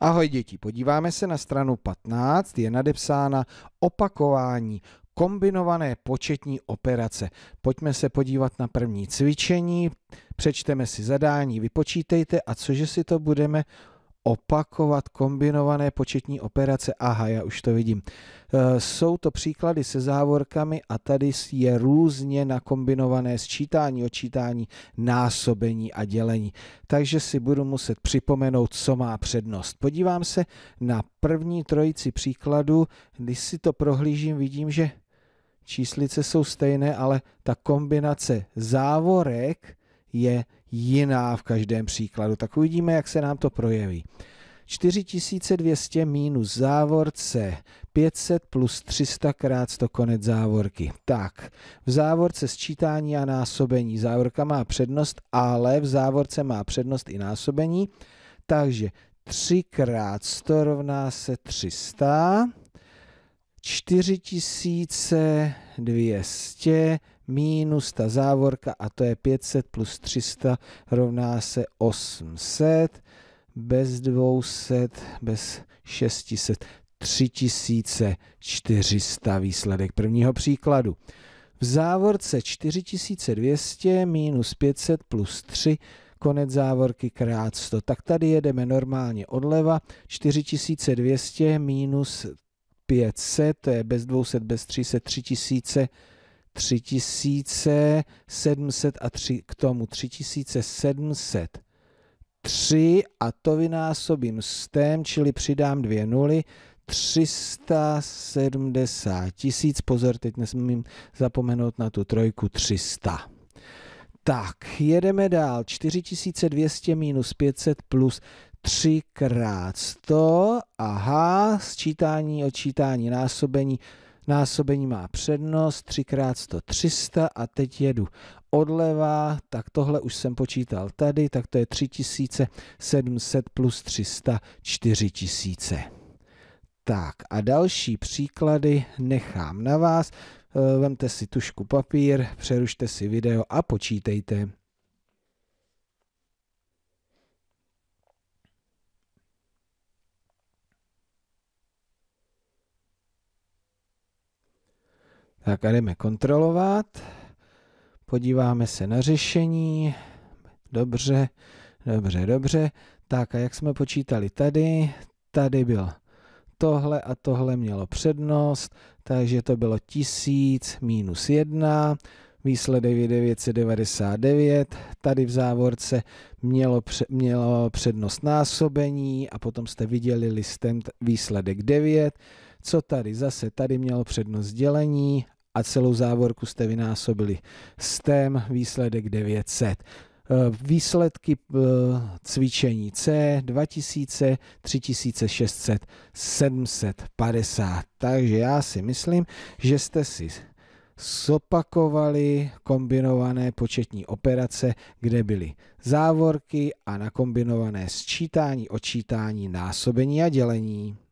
Ahoj děti, podíváme se na stranu 15, je nadepsána opakování kombinované početní operace. Pojďme se podívat na první cvičení, přečteme si zadání, vypočítejte a cože si to budeme opakovat kombinované početní operace. Aha, já už to vidím. Eh, jsou to příklady se závorkami a tady je různě nakombinované sčítání, očítání, násobení a dělení. Takže si budu muset připomenout, co má přednost. Podívám se na první trojici příkladů. Když si to prohlížím, vidím, že číslice jsou stejné, ale ta kombinace závorek je jiná v každém příkladu. Tak uvidíme, jak se nám to projeví. 4200 minus závorce 500 plus 300 krát 100 konec závorky. Tak, v závorce sčítání a násobení. Závorka má přednost, ale v závorce má přednost i násobení. Takže 3 krát 100 rovná se 300. 4200 minus ta závorka a to je 500 plus 300 rovná se 800 bez 200 bez 600 3400 výsledek prvního příkladu. V závorce 4200 minus 500 plus 3 konec závorky krát 100. Tak tady jedeme normálně odleva 4200 minus 500, to je bez 200, bez 300, 3000, 3700 a 3 k tomu 3700. 3 a to vynásobím tém, čili přidám dvě nuly, 370 tisíc, pozor, teď nesmím zapomenout na tu trojku 300. Tak, jedeme dál, 4200 minus 500 plus třikrát 100, aha, sčítání, odčítání, násobení, násobení má přednost, třikrát 100, 300 a teď jedu odleva, tak tohle už jsem počítal tady, tak to je 3700 plus 300, 4000. Tak a další příklady nechám na vás. Eh, vemte si tušku papír, přerušte si video a počítejte. Tak a jdeme kontrolovat. Podíváme se na řešení. Dobře, dobře, dobře. Tak a jak jsme počítali tady, tady byl tohle a tohle mělo přednost, takže to bylo 1000 minus 1, výsledek je 999, tady v závorce mělo, mělo přednost násobení a potom jste viděli listem výsledek 9, co tady zase, tady mělo přednost dělení a celou závorku jste vynásobili STEM, výsledek 900 eh, výsledky eh, cvičení C 2000, 3600, 750. Takže já si myslím, že jste si zopakovali kombinované početní operace, kde byly závorky a nakombinované sčítání, očítání, násobení a dělení.